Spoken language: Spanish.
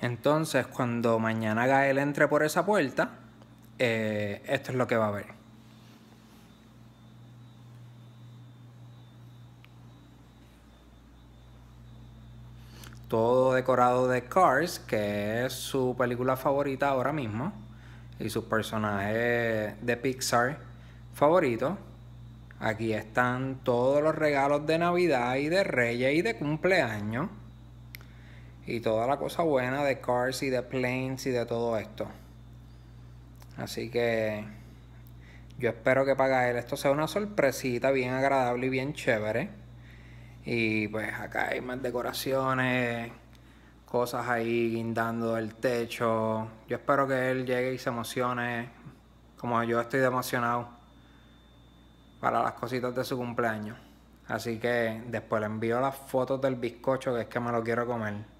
Entonces, cuando mañana Gael entre por esa puerta, eh, esto es lo que va a ver. Todo decorado de Cars, que es su película favorita ahora mismo, y sus personajes de Pixar favorito. Aquí están todos los regalos de Navidad y de Reyes y de cumpleaños y toda la cosa buena de cars y de planes y de todo esto. Así que yo espero que para él esto sea una sorpresita bien agradable y bien chévere. Y pues acá hay más decoraciones, cosas ahí guindando el techo. Yo espero que él llegue y se emocione como yo estoy emocionado para las cositas de su cumpleaños. Así que después le envío las fotos del bizcocho que es que me lo quiero comer.